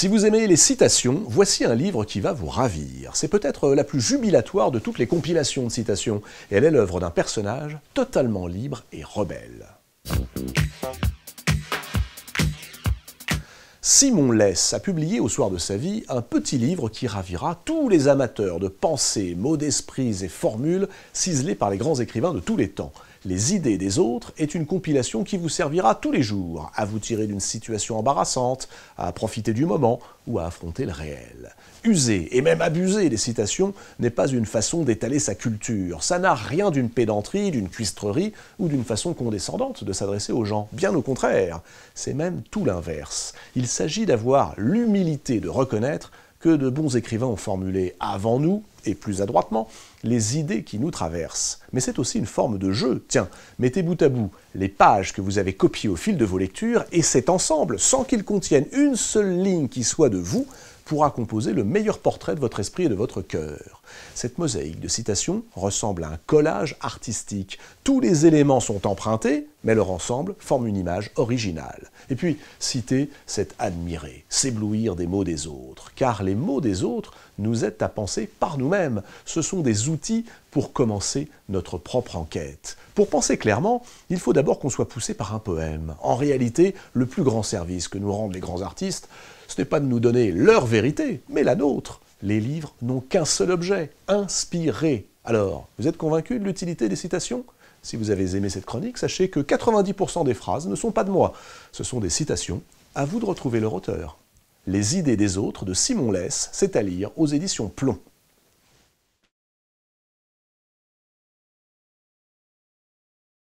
Si vous aimez les citations, voici un livre qui va vous ravir. C'est peut-être la plus jubilatoire de toutes les compilations de citations, elle est l'œuvre d'un personnage totalement libre et rebelle. Simon Less a publié au soir de sa vie un petit livre qui ravira tous les amateurs de pensées, mots d'esprit et formules ciselés par les grands écrivains de tous les temps. Les idées des autres est une compilation qui vous servira tous les jours à vous tirer d'une situation embarrassante, à profiter du moment ou à affronter le réel. User et même abuser des citations n'est pas une façon d'étaler sa culture. Ça n'a rien d'une pédanterie, d'une cuistrerie ou d'une façon condescendante de s'adresser aux gens. Bien au contraire, c'est même tout l'inverse. Il s'agit d'avoir l'humilité de reconnaître que de bons écrivains ont formulé avant nous, et plus adroitement, les idées qui nous traversent. Mais c'est aussi une forme de jeu. Tiens, mettez bout à bout les pages que vous avez copiées au fil de vos lectures, et cet ensemble, sans qu'il contienne une seule ligne qui soit de vous, pourra composer le meilleur portrait de votre esprit et de votre cœur. Cette mosaïque de citations ressemble à un collage artistique. Tous les éléments sont empruntés, mais leur ensemble forme une image originale. Et puis, citer, c'est admirer, s'éblouir des mots des autres, car les mots des autres nous aident à penser par nous-mêmes. Ce sont des outils pour commencer notre propre enquête. Pour penser clairement, il faut d'abord qu'on soit poussé par un poème. En réalité, le plus grand service que nous rendent les grands artistes, ce n'est pas de nous donner leur vérité, mais la nôtre. Les livres n'ont qu'un seul objet, inspirer. Alors, vous êtes convaincu de l'utilité des citations si vous avez aimé cette chronique, sachez que 90% des phrases ne sont pas de moi. Ce sont des citations. À vous de retrouver leur auteur. Les idées des autres de Simon Less, c'est à lire aux éditions Plomb.